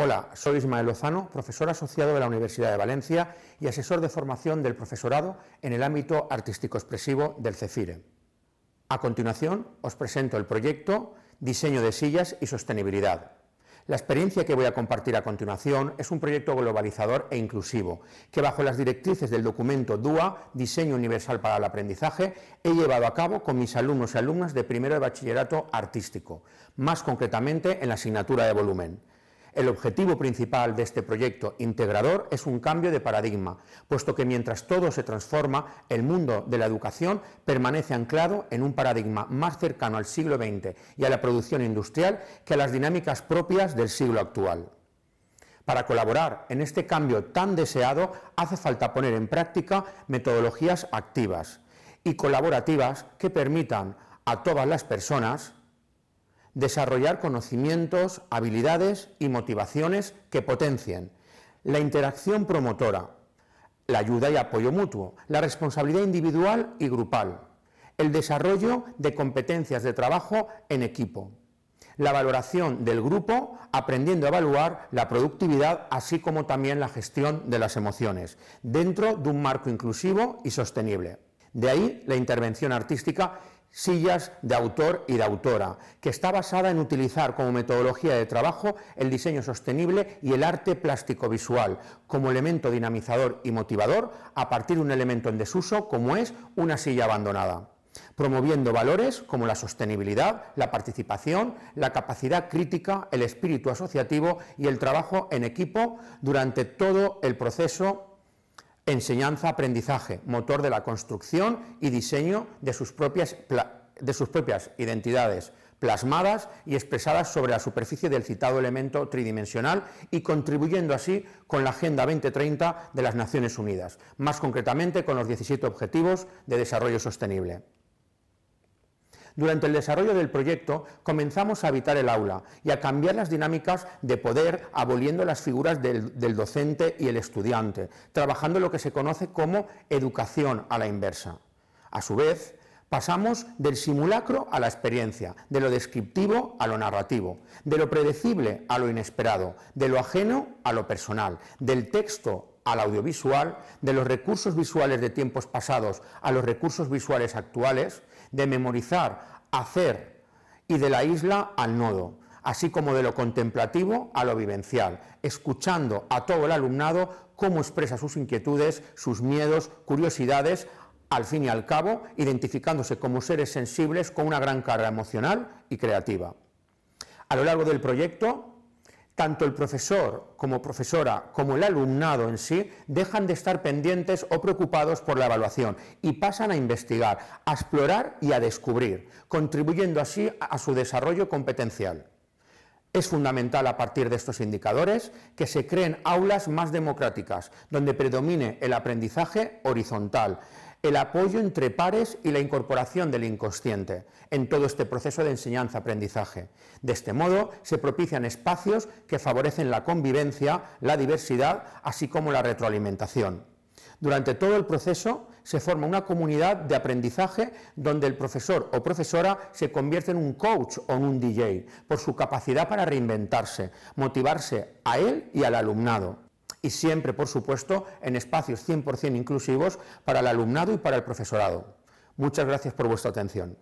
Hola, soy Ismael Lozano, profesor asociado de la Universidad de Valencia y asesor de formación del profesorado en el ámbito artístico-expresivo del CEFIRE. A continuación, os presento el proyecto Diseño de sillas y sostenibilidad. La experiencia que voy a compartir a continuación es un proyecto globalizador e inclusivo, que bajo las directrices del documento DUA, Diseño Universal para el Aprendizaje, he llevado a cabo con mis alumnos y alumnas de primero de bachillerato artístico, más concretamente en la asignatura de volumen. El objetivo principal de este proyecto integrador es un cambio de paradigma, puesto que mientras todo se transforma, el mundo de la educación permanece anclado en un paradigma más cercano al siglo XX y a la producción industrial que a las dinámicas propias del siglo actual. Para colaborar en este cambio tan deseado hace falta poner en práctica metodologías activas y colaborativas que permitan a todas las personas desarrollar conocimientos, habilidades y motivaciones que potencien la interacción promotora, la ayuda y apoyo mutuo, la responsabilidad individual y grupal, el desarrollo de competencias de trabajo en equipo, la valoración del grupo, aprendiendo a evaluar la productividad, así como también la gestión de las emociones, dentro de un marco inclusivo y sostenible. De ahí la intervención artística sillas de autor y de autora, que está basada en utilizar como metodología de trabajo el diseño sostenible y el arte plástico-visual como elemento dinamizador y motivador a partir de un elemento en desuso como es una silla abandonada promoviendo valores como la sostenibilidad, la participación, la capacidad crítica, el espíritu asociativo y el trabajo en equipo durante todo el proceso enseñanza-aprendizaje, motor de la construcción y diseño de sus propias, identidades, plasmadas y expresadas sobre la superficie del citado elemento tridimensional y contribuyendo así con la Agenda 2030 de las Naciones Unidas, más concretamente con los 17 Objetivos de Desarrollo Sostenible. Durante el desarrollo del proyecto comenzamos a habitar el aula y a cambiar las dinámicas de poder, aboliendo las figuras del, docente y el estudiante, trabajando lo que se conoce como educación a la inversa. A su vez, Pasamos del simulacro a la experiencia, de lo descriptivo a lo narrativo, de lo predecible a lo inesperado, de lo ajeno a lo personal, del texto al audiovisual, de los recursos visuales de tiempos pasados a los recursos visuales actuales, de memorizar, hacer y de la isla al nodo, así como de lo contemplativo a lo vivencial, escuchando a todo el alumnado cómo expresa sus inquietudes, sus miedos, curiosidades, al fin y al cabo, identificándose como seres sensibles con una gran carga emocional y creativa. A lo largo del proyecto, tanto el profesor como profesora como el alumnado en sí dejan de estar pendientes o preocupados por la evaluación y pasan a investigar, a explorar y a descubrir, contribuyendo así a su desarrollo competencial. Es fundamental a partir de estos indicadores que se creen aulas más democráticas, donde predomine el aprendizaje horizontal, el apoyo entre pares y la incorporación del inconsciente en todo este proceso de enseñanza-aprendizaje. De este modo, se propician espacios que favorecen la convivencia, la diversidad, así como la retroalimentación. Durante todo el proceso se forma una comunidad de aprendizaje donde el profesor o profesora se convierte en un coach o en un DJ por su capacidad para reinventarse, motivarse a él y al alumnado y siempre, por supuesto, en espacios 100% inclusivos para el alumnado y para el profesorado. Muchas gracias por vuestra atención.